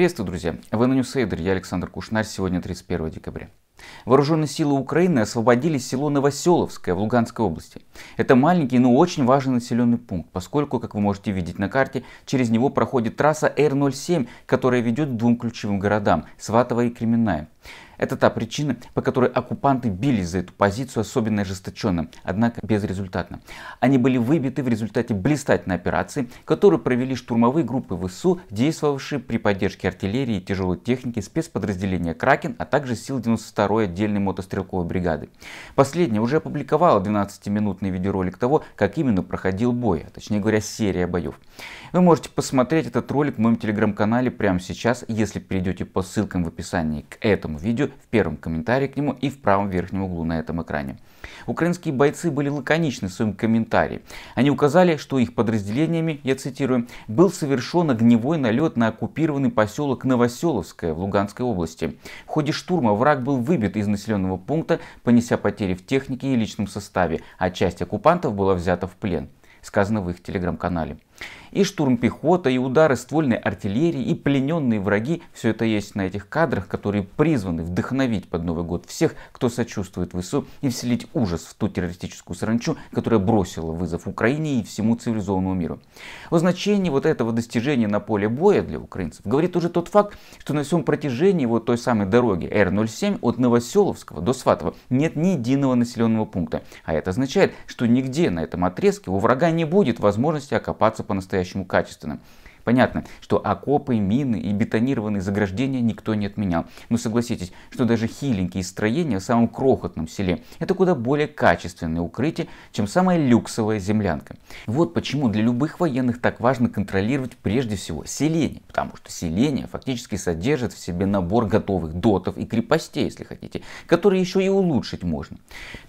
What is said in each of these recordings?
Приветствую, друзья! Вы на Ньюсейдер, я Александр Кушнарь, сегодня 31 декабря. Вооруженные силы Украины освободили село Новоселовское в Луганской области. Это маленький, но очень важный населенный пункт, поскольку, как вы можете видеть на карте, через него проходит трасса Р-07, которая ведет к двум ключевым городам – Сватово и Кременная. Это та причина, по которой оккупанты бились за эту позицию особенно ожесточенно, однако безрезультатно. Они были выбиты в результате блистательной операции, которую провели штурмовые группы ВСУ, действовавшие при поддержке артиллерии и тяжелой техники спецподразделения «Кракен», а также сил 92-й отдельной мотострелковой бригады. Последняя уже опубликовала 12-минутный видеоролик того, как именно проходил бой, а точнее говоря серия боев. Вы можете посмотреть этот ролик в моем телеграм-канале прямо сейчас, если перейдете по ссылкам в описании к этому видео в первом комментарии к нему и в правом верхнем углу на этом экране. Украинские бойцы были лаконичны в своем комментарии. Они указали, что их подразделениями, я цитирую, был совершен огневой налет на оккупированный поселок Новоселовское в Луганской области. В ходе штурма враг был выбит из населенного пункта, понеся потери в технике и личном составе, а часть оккупантов была взята в плен. Сказано в их телеграм-канале. И штурм пехота, и удары ствольной артиллерии, и плененные враги. Все это есть на этих кадрах, которые призваны вдохновить под Новый год всех, кто сочувствует ВСУ и вселить ужас в ту террористическую саранчу, которая бросила вызов Украине и всему цивилизованному миру. О значении вот этого достижения на поле боя для украинцев говорит уже тот факт, что на всем протяжении вот той самой дороги Р-07 от Новоселовского до Сватова нет ни единого населенного пункта. А это означает, что нигде на этом отрезке у врага не будет возможности окопаться по-настоящему по-настоящему качественным. Понятно, что окопы, мины и бетонированные заграждения никто не отменял. Но согласитесь, что даже хиленькие строения в самом крохотном селе – это куда более качественное укрытие, чем самая люксовая землянка. Вот почему для любых военных так важно контролировать прежде всего селение, потому что селение фактически содержит в себе набор готовых дотов и крепостей, если хотите, которые еще и улучшить можно.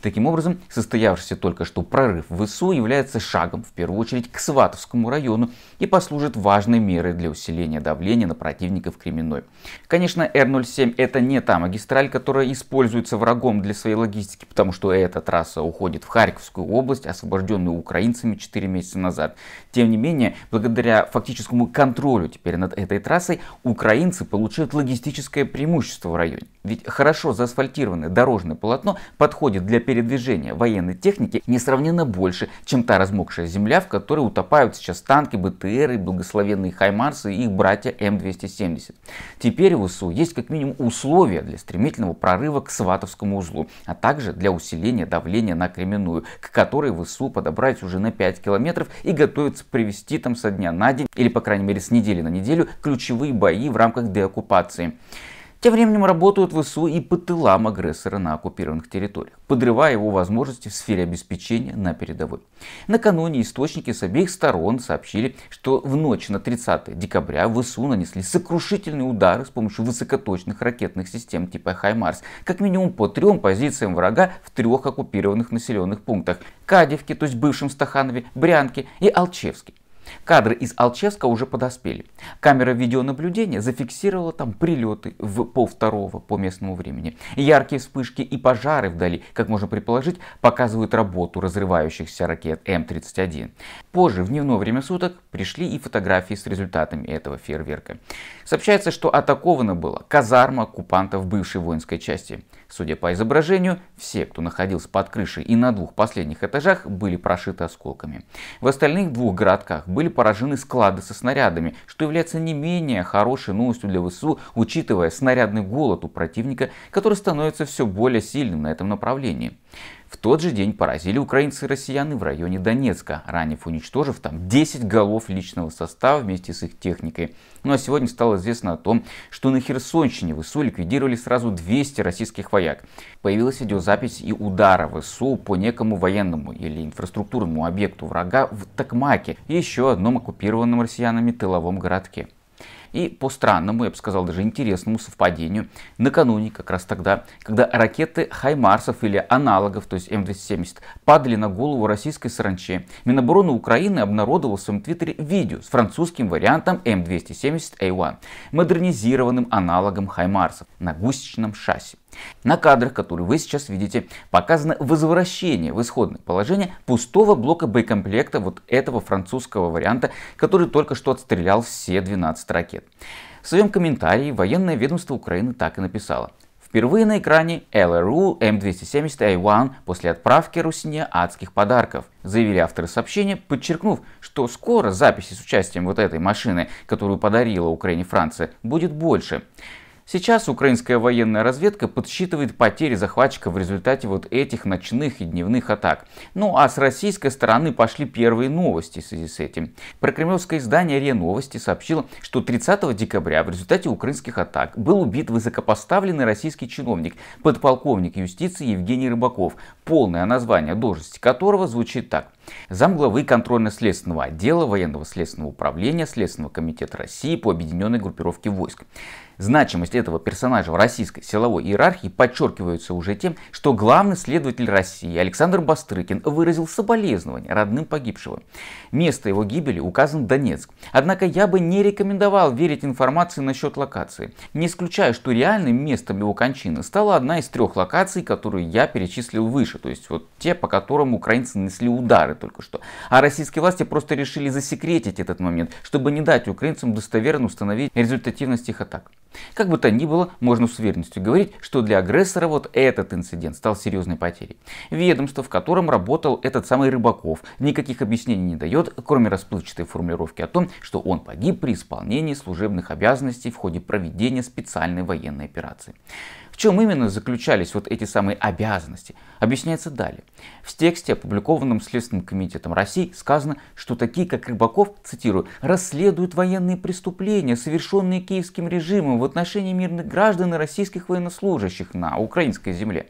Таким образом, состоявшийся только что прорыв в ИСУ является шагом, в первую очередь, к Сватовскому району и послужит важным важной мерой для усиления давления на противников Кременной. Конечно, Р-07 это не та магистраль, которая используется врагом для своей логистики, потому что эта трасса уходит в Харьковскую область, освобожденную украинцами 4 месяца назад. Тем не менее, благодаря фактическому контролю теперь над этой трассой, украинцы получают логистическое преимущество в районе. Ведь хорошо заасфальтированное дорожное полотно подходит для передвижения военной техники несравненно больше, чем та размокшая земля, в которой утопают сейчас танки, БТР и благословенные военные «Хаймарсы» и их братья М270. Теперь в ВСУ есть как минимум условия для стремительного прорыва к Сватовскому узлу, а также для усиления давления на Кременную, к которой ВСУ подобрались уже на 5 километров и готовится привести там со дня на день, или по крайней мере с недели на неделю, ключевые бои в рамках деоккупации. Тем временем работают ВСУ и по тылам агрессора на оккупированных территориях, подрывая его возможности в сфере обеспечения на передовой. Накануне источники с обеих сторон сообщили, что в ночь на 30 декабря ВСУ нанесли сокрушительные удары с помощью высокоточных ракетных систем типа «Хаймарс» как минимум по трем позициям врага в трех оккупированных населенных пунктах – Кадевке, то есть бывшем Стаханове, Брянке и Алчевске. Кадры из Алчевска уже подоспели. Камера видеонаблюдения зафиксировала там прилеты в пол второго по местному времени. Яркие вспышки и пожары вдали, как можно предположить, показывают работу разрывающихся ракет М-31. Позже, в дневное время суток, пришли и фотографии с результатами этого фейерверка. Сообщается, что атакована была казарма оккупантов бывшей воинской части. Судя по изображению, все, кто находился под крышей и на двух последних этажах, были прошиты осколками. В остальных двух городках были поражены склады со снарядами, что является не менее хорошей новостью для ВСУ, учитывая снарядный голод у противника, который становится все более сильным на этом направлении. В тот же день поразили украинцы и россияны в районе Донецка, ранив уничтожив там 10 голов личного состава вместе с их техникой. Ну а сегодня стало известно о том, что на Херсонщине ВСУ ликвидировали сразу 200 российских вояк. Появилась видеозапись и удара ВСУ по некому военному или инфраструктурному объекту врага в Токмаке и еще одном оккупированном россиянами тыловом городке. И по странному, я бы сказал, даже интересному совпадению, накануне, как раз тогда, когда ракеты Хаймарсов или аналогов, то есть М-270, падали на голову российской саранче, Минобороны Украины обнародовал в своем твиттере видео с французским вариантом М-270A1, модернизированным аналогом Хаймарсов на гусечном шасси. На кадрах, которые вы сейчас видите, показано возвращение в исходное положение пустого блока боекомплекта вот этого французского варианта, который только что отстрелял все 12 ракет. В своем комментарии военное ведомство Украины так и написало. Впервые на экране LRU M270A1 после отправки Русине адских подарков, заявили авторы сообщения, подчеркнув, что скоро записи с участием вот этой машины, которую подарила Украине Франция, будет больше. Сейчас украинская военная разведка подсчитывает потери захватчиков в результате вот этих ночных и дневных атак. Ну а с российской стороны пошли первые новости в связи с этим. Прокремлевское издание РИА Новости сообщило, что 30 декабря в результате украинских атак был убит высокопоставленный российский чиновник, подполковник юстиции Евгений Рыбаков, полное название должности которого звучит так. Замглавы контрольно-следственного отдела военного следственного управления Следственного комитета России по объединенной группировке войск. Значимость этого персонажа в российской силовой иерархии подчеркивается уже тем, что главный следователь России Александр Бастрыкин выразил соболезнования родным погибшего. Место его гибели указан Донецк. Однако я бы не рекомендовал верить информации насчет локации. Не исключаю, что реальным местом его кончины стала одна из трех локаций, которые я перечислил выше, то есть вот те, по которым украинцы нанесли удары только что. А российские власти просто решили засекретить этот момент, чтобы не дать украинцам достоверно установить результативность их атак. Как бы то ни было, можно с уверенностью говорить, что для агрессора вот этот инцидент стал серьезной потерей. Ведомство, в котором работал этот самый Рыбаков, никаких объяснений не дает, кроме расплывчатой формулировки о том, что он погиб при исполнении служебных обязанностей в ходе проведения специальной военной операции чем именно заключались вот эти самые обязанности, объясняется далее. В тексте, опубликованном Следственным комитетом России, сказано, что такие, как Рыбаков, цитирую, расследуют военные преступления, совершенные киевским режимом в отношении мирных граждан и российских военнослужащих на украинской земле.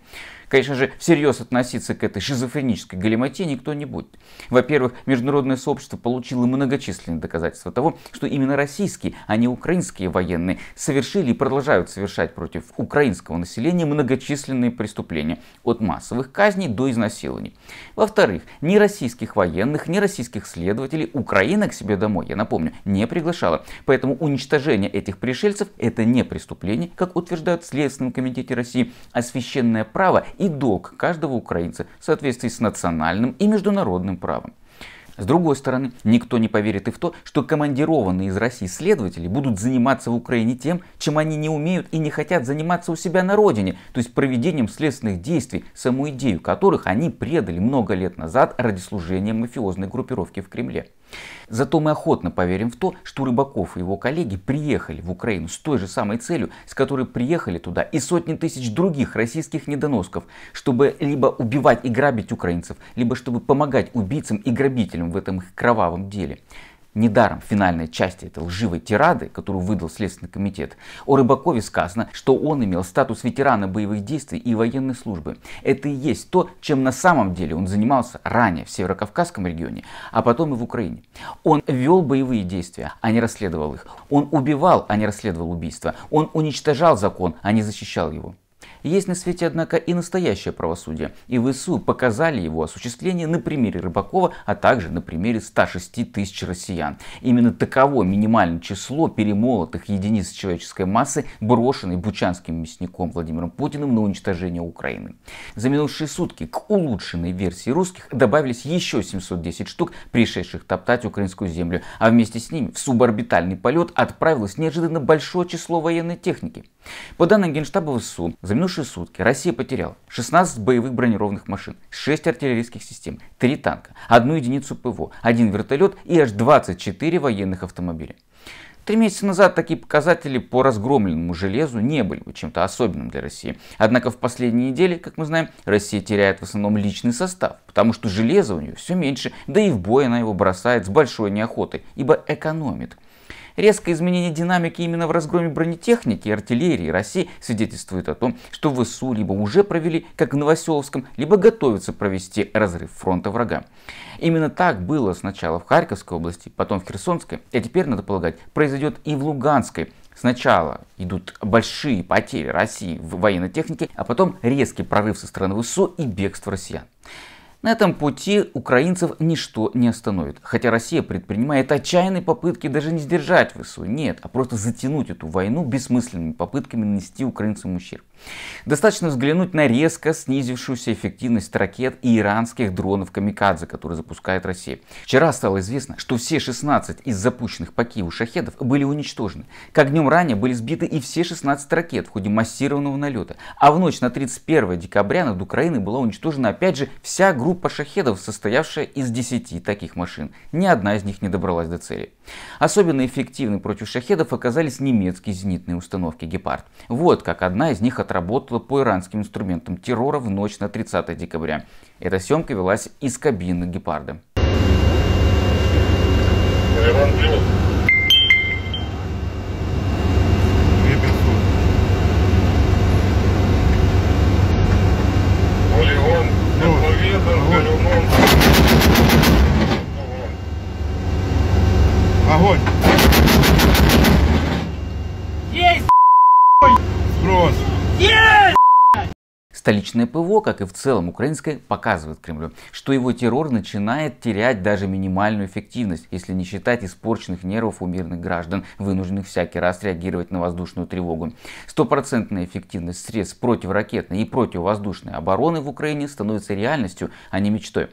Конечно же, всерьез относиться к этой шизофренической галиматии никто не будет. Во-первых, международное сообщество получило многочисленные доказательства того, что именно российские, а не украинские военные совершили и продолжают совершать против украинского населения многочисленные преступления от массовых казней до изнасилований. Во-вторых, ни российских военных, ни российских следователей Украина к себе домой, я напомню, не приглашала. Поэтому уничтожение этих пришельцев – это не преступление, как утверждают в Следственном комитете России, а священное право и долг каждого украинца в соответствии с национальным и международным правом. С другой стороны, никто не поверит и в то, что командированные из России следователи будут заниматься в Украине тем, чем они не умеют и не хотят заниматься у себя на родине, то есть проведением следственных действий, саму идею которых они предали много лет назад ради служения мафиозной группировки в Кремле. Зато мы охотно поверим в то, что Рыбаков и его коллеги приехали в Украину с той же самой целью, с которой приехали туда и сотни тысяч других российских недоносков, чтобы либо убивать и грабить украинцев, либо чтобы помогать убийцам и грабителям в этом их кровавом деле. Недаром в финальной части этой лживой тирады, которую выдал Следственный комитет, о Рыбакове сказано, что он имел статус ветерана боевых действий и военной службы. Это и есть то, чем на самом деле он занимался ранее в Северокавказском регионе, а потом и в Украине. Он вел боевые действия, а не расследовал их. Он убивал, а не расследовал убийства. Он уничтожал закон, а не защищал его. Есть на свете, однако, и настоящее правосудие, и ВСУ показали его осуществление на примере Рыбакова, а также на примере 106 тысяч россиян. Именно таково минимальное число перемолотых единиц человеческой массы, брошенной бучанским мясником Владимиром Путиным на уничтожение Украины. За минувшие сутки к улучшенной версии русских добавились еще 710 штук, пришедших топтать украинскую землю, а вместе с ними в суборбитальный полет отправилось неожиданно большое число военной техники. По данным Генштаба ВСУ, за минувшие свыше сутки Россия потеряла 16 боевых бронированных машин, 6 артиллерийских систем, 3 танка, 1 единицу ПВО, 1 вертолет и аж 24 военных автомобиля. Три месяца назад такие показатели по разгромленному железу не были бы чем-то особенным для России. Однако в последние недели, как мы знаем, Россия теряет в основном личный состав, потому что железа у нее все меньше, да и в бой она его бросает с большой неохотой, ибо экономит. Резкое изменение динамики именно в разгроме бронетехники и артиллерии России свидетельствует о том, что ВСУ либо уже провели, как в Новоселовском, либо готовятся провести разрыв фронта врага. Именно так было сначала в Харьковской области, потом в Херсонской, а теперь, надо полагать, произойдет и в Луганской, Сначала идут большие потери России в военной технике, а потом резкий прорыв со стороны ВСУ и бегство россиян. На этом пути украинцев ничто не остановит. Хотя Россия предпринимает отчаянные попытки даже не сдержать ВСУ, нет, а просто затянуть эту войну бессмысленными попытками нанести украинцам ущерб. Достаточно взглянуть на резко снизившуюся эффективность ракет и иранских дронов «Камикадзе», которые запускает Россия. Вчера стало известно, что все 16 из запущенных по Киеву шахедов были уничтожены. Как днем ранее были сбиты и все 16 ракет в ходе массированного налета. А в ночь на 31 декабря над Украиной была уничтожена опять же вся группа группа шахедов, состоявшая из 10 таких машин. Ни одна из них не добралась до цели. Особенно эффективны против шахедов оказались немецкие зенитные установки «Гепард». Вот как одна из них отработала по иранским инструментам террора в ночь на 30 декабря. Эта съемка велась из кабины «Гепарда». Иран, Столичное ПВО, как и в целом украинское, показывает Кремлю, что его террор начинает терять даже минимальную эффективность, если не считать испорченных нервов у мирных граждан, вынужденных всякий раз реагировать на воздушную тревогу. Стопроцентная эффективность средств противоракетной и противовоздушной обороны в Украине становится реальностью, а не мечтой.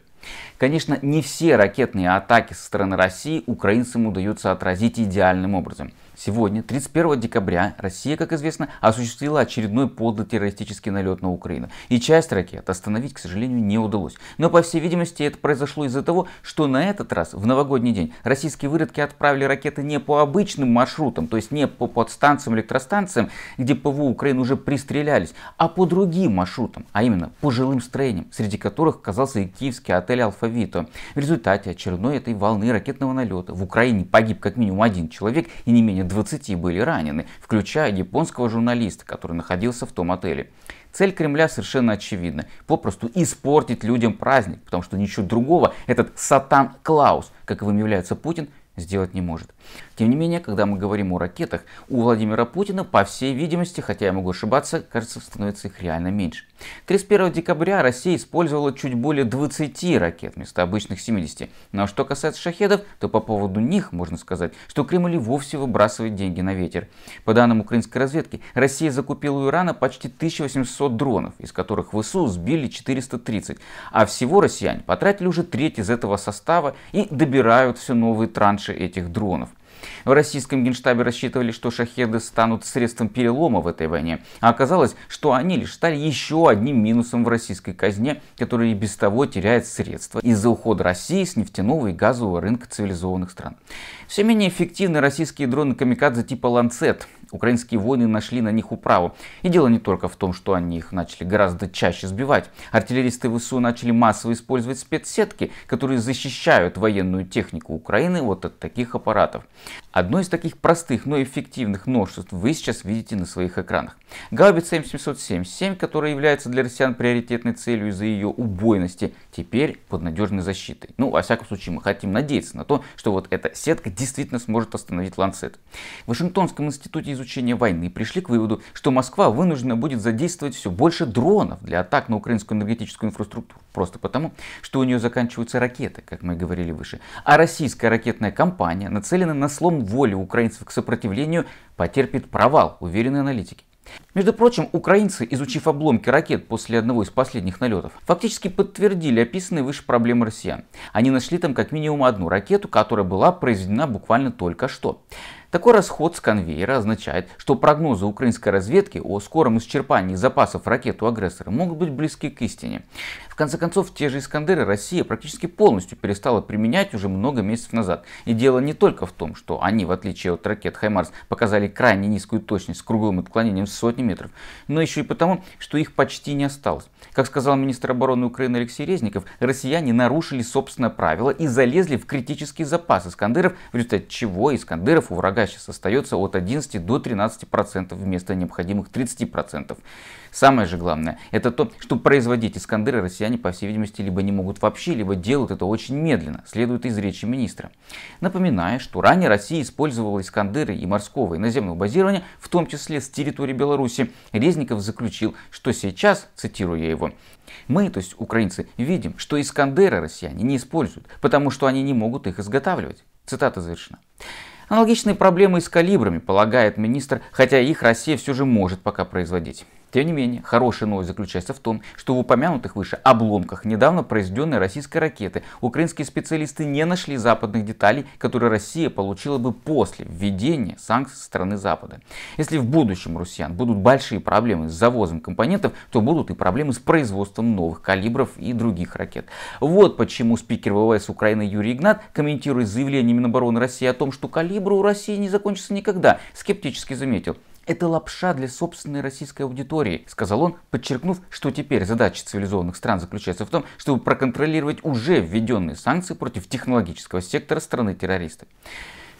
Конечно, не все ракетные атаки со стороны России украинцам удается отразить идеальным образом. Сегодня, 31 декабря, Россия, как известно, осуществила очередной подлый террористический налет на Украину. И часть ракет остановить, к сожалению, не удалось. Но, по всей видимости, это произошло из-за того, что на этот раз, в новогодний день, российские выродки отправили ракеты не по обычным маршрутам, то есть не по подстанциям, электростанциям, где ПВО Украины уже пристрелялись, а по другим маршрутам, а именно по жилым строениям, среди которых оказался и киевский отель «Алфавито». В результате очередной этой волны ракетного налета в Украине погиб как минимум один человек и не менее 20 были ранены, включая японского журналиста, который находился в том отеле. Цель Кремля совершенно очевидна. Попросту испортить людям праздник, потому что ничего другого этот сатан Клаус, как его является Путин, сделать не может. Тем не менее, когда мы говорим о ракетах, у Владимира Путина, по всей видимости, хотя я могу ошибаться, кажется, становится их реально меньше. 31 декабря Россия использовала чуть более 20 ракет вместо обычных 70. Но ну а что касается шахедов, то по поводу них можно сказать, что Кремль и вовсе выбрасывает деньги на ветер. По данным украинской разведки, Россия закупила у Ирана почти 1800 дронов, из которых в ИСУ сбили 430. А всего россияне потратили уже треть из этого состава и добирают все новые транши больше этих дронов. В российском генштабе рассчитывали, что шахеды станут средством перелома в этой войне, а оказалось, что они лишь стали еще одним минусом в российской казне, которая и без того теряет средства из-за ухода России с нефтяного и газового рынка цивилизованных стран. Все менее эффективны российские дроны-камикадзе типа «Ланцет», Украинские воины нашли на них управу. И дело не только в том, что они их начали гораздо чаще сбивать. Артиллеристы ВСУ начали массово использовать спецсетки, которые защищают военную технику Украины вот от таких аппаратов. Одно из таких простых, но эффективных новшеств вы сейчас видите на своих экранах. Гаубица М777, которая является для россиян приоритетной целью из-за ее убойности, теперь под надежной защитой. Ну, во всяком случае, мы хотим надеяться на то, что вот эта сетка действительно сможет остановить ланцет. В Вашингтонском институте изучения войны пришли к выводу, что Москва вынуждена будет задействовать все больше дронов для атак на украинскую энергетическую инфраструктуру. Просто потому, что у нее заканчиваются ракеты, как мы говорили выше. А российская ракетная кампания, нацеленная на слом воли украинцев к сопротивлению, потерпит провал, уверены аналитики. Между прочим, украинцы, изучив обломки ракет после одного из последних налетов, фактически подтвердили описанные выше проблемы россиян. Они нашли там как минимум одну ракету, которая была произведена буквально только что. Такой расход с конвейера означает, что прогнозы украинской разведки о скором исчерпании запасов ракет у агрессора могут быть близки к истине. В конце концов, те же «Искандеры» Россия практически полностью перестала применять уже много месяцев назад. И дело не только в том, что они, в отличие от ракет «Хаймарс», показали крайне низкую точность с круглым отклонением в сотнями километров, но еще и потому, что их почти не осталось. Как сказал министр обороны Украины Алексей Резников, россияне нарушили собственное правило и залезли в критический запас Искандеров, в результате чего Искандеров у врага сейчас остается от 11 до 13% процентов вместо необходимых 30%. процентов. Самое же главное, это то, что производить Искандеры россияне, по всей видимости, либо не могут вообще, либо делают это очень медленно, следует из речи министра. Напоминаю, что ранее Россия использовала Искандеры и морского и наземного базирования, в том числе с территории Беларуси, Беларуси, Резников заключил, что сейчас, цитирую я его, мы, то есть украинцы, видим, что Искандеры россияне не используют, потому что они не могут их изготавливать. Цитата завершена. Аналогичные проблемы и с калибрами, полагает министр, хотя их Россия все же может пока производить. Тем не менее, хорошая новость заключается в том, что в упомянутых выше обломках недавно произведенной российской ракеты украинские специалисты не нашли западных деталей, которые Россия получила бы после введения санкций со стороны Запада. Если в будущем у россиян будут большие проблемы с завозом компонентов, то будут и проблемы с производством новых калибров и других ракет. Вот почему спикер ВВС Украины Юрий Игнат, комментируя заявление Минобороны России о том, что калибры у России не закончатся никогда, скептически заметил. Это лапша для собственной российской аудитории, сказал он, подчеркнув, что теперь задача цивилизованных стран заключается в том, чтобы проконтролировать уже введенные санкции против технологического сектора страны-террориста.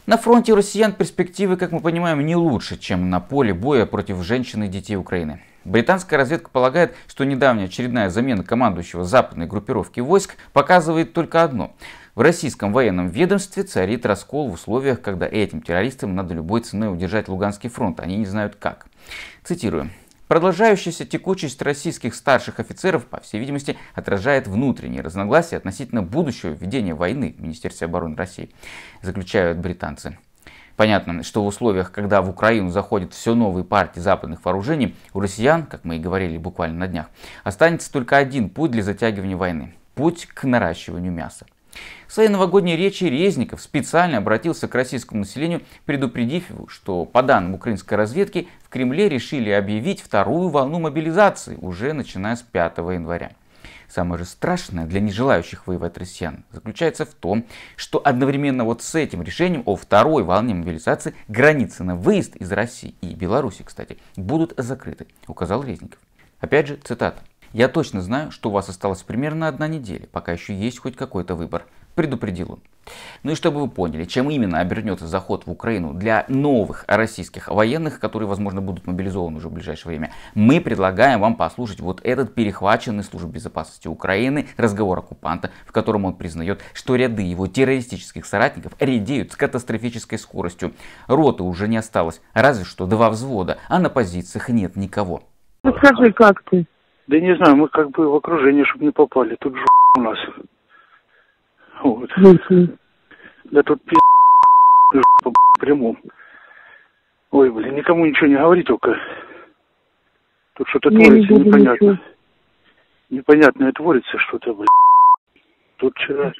На фронте россиян перспективы, как мы понимаем, не лучше, чем на поле боя против женщин и детей Украины. Британская разведка полагает, что недавняя очередная замена командующего западной группировки войск показывает только одно. В российском военном ведомстве царит раскол в условиях, когда этим террористам надо любой ценой удержать Луганский фронт, они не знают как. Цитирую. Продолжающаяся текучесть российских старших офицеров, по всей видимости, отражает внутренние разногласия относительно будущего ведения войны в Министерстве обороны России, заключают британцы. Понятно, что в условиях, когда в Украину заходят все новые партии западных вооружений, у россиян, как мы и говорили буквально на днях, останется только один путь для затягивания войны – путь к наращиванию мяса. В своей новогодней речи Резников специально обратился к российскому населению, предупредив, его, что, по данным украинской разведки, в Кремле решили объявить вторую волну мобилизации, уже начиная с 5 января. Самое же страшное для нежелающих воевать россиян заключается в том, что одновременно вот с этим решением о второй волне мобилизации границы на выезд из России и Беларуси, кстати, будут закрыты, указал Резников. Опять же, цитата. Я точно знаю, что у вас осталось примерно одна неделя, пока еще есть хоть какой-то выбор, предупредил он. Ну и чтобы вы поняли, чем именно обернется заход в Украину для новых российских военных, которые, возможно, будут мобилизованы уже в ближайшее время, мы предлагаем вам послушать вот этот перехваченный службой безопасности Украины разговор оккупанта, в котором он признает, что ряды его террористических соратников редеют с катастрофической скоростью. Роты уже не осталось, разве что два взвода, а на позициях нет никого. скажи, как ты? Да не знаю, мы как бы в окружение, чтобы не попали. Тут же у нас. Вот. Да тут пи... по прямому. Ой, блин, никому ничего не говори только. Тут что-то творится не непонятно. Ничего. Непонятное творится что-то, блин. Тут вчера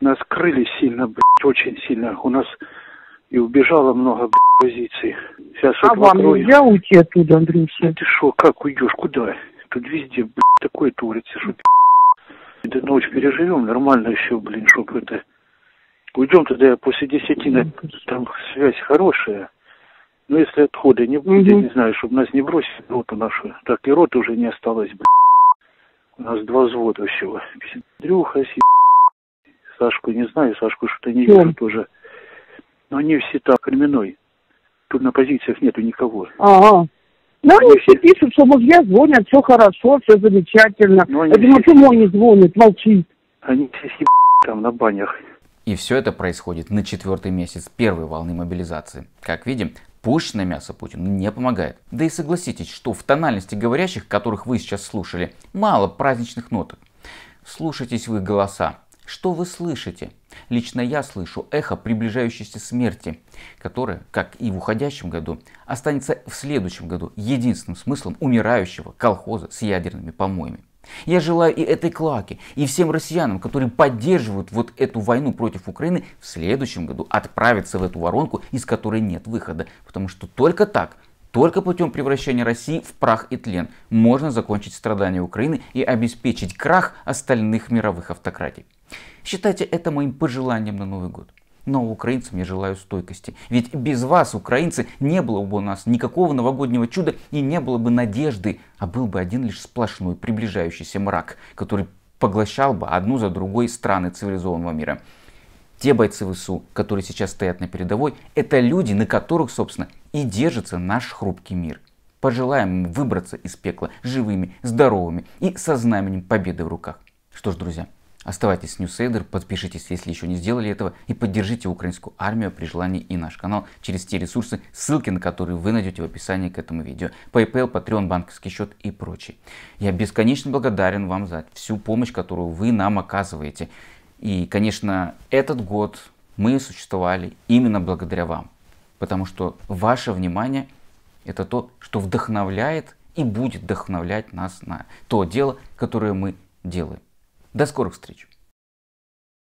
нас крыли сильно, блядь, очень сильно. У нас и убежало много, блядь, позиций. Сейчас а вот вам вокруг... нельзя уйти оттуда, Андрюша? Ну, ты что, как уйдешь, куда? Тут везде, блядь, такой творится, что Да ночь ну, переживем, нормально еще, блин, чтобы это... Уйдем тогда после десяти, на... Ну, там связь хорошая. Но ну, если отходы не будет, угу. я не знаю, чтобы нас не бросили, роту нашу. Так и роты уже не осталось, блядь. У нас два взвода всего. Дрюха, си... Сашку не знаю, Сашку что-то не вижу тоже. Но они все так, кременной. Тут на позициях нету никого. Ага. Но ну, они все пишут, что мужья звонят, все хорошо, все замечательно. Но ну, Я думаю, все... почему они звонят, молчит? Они все съеб... там на банях. И все это происходит на четвертый месяц первой волны мобилизации. Как видим, Пуш на мясо Путин не помогает. Да и согласитесь, что в тональности говорящих, которых вы сейчас слушали, мало праздничных ноток. Слушайтесь вы голоса, что вы слышите? Лично я слышу эхо приближающейся смерти, которое, как и в уходящем году, останется в следующем году единственным смыслом умирающего колхоза с ядерными помоями. Я желаю и этой клаке, и всем россиянам, которые поддерживают вот эту войну против Украины, в следующем году отправиться в эту воронку, из которой нет выхода. Потому что только так, только путем превращения России в прах и тлен можно закончить страдания Украины и обеспечить крах остальных мировых автократий. Считайте это моим пожеланием на Новый год. Но украинцам я желаю стойкости. Ведь без вас, украинцы, не было бы у нас никакого новогоднего чуда и не было бы надежды, а был бы один лишь сплошной приближающийся мрак, который поглощал бы одну за другой страны цивилизованного мира. Те бойцы ВСУ, которые сейчас стоят на передовой, это люди, на которых, собственно, и держится наш хрупкий мир. Пожелаем им выбраться из пекла живыми, здоровыми и со знаменем победы в руках. Что ж, друзья, Оставайтесь с Ньюсейдер, подпишитесь, если еще не сделали этого, и поддержите украинскую армию при желании и наш канал через те ресурсы, ссылки на которые вы найдете в описании к этому видео. PayPal, Patreon, банковский счет и прочее. Я бесконечно благодарен вам за всю помощь, которую вы нам оказываете. И, конечно, этот год мы существовали именно благодаря вам. Потому что ваше внимание – это то, что вдохновляет и будет вдохновлять нас на то дело, которое мы делаем. До скорых встреч!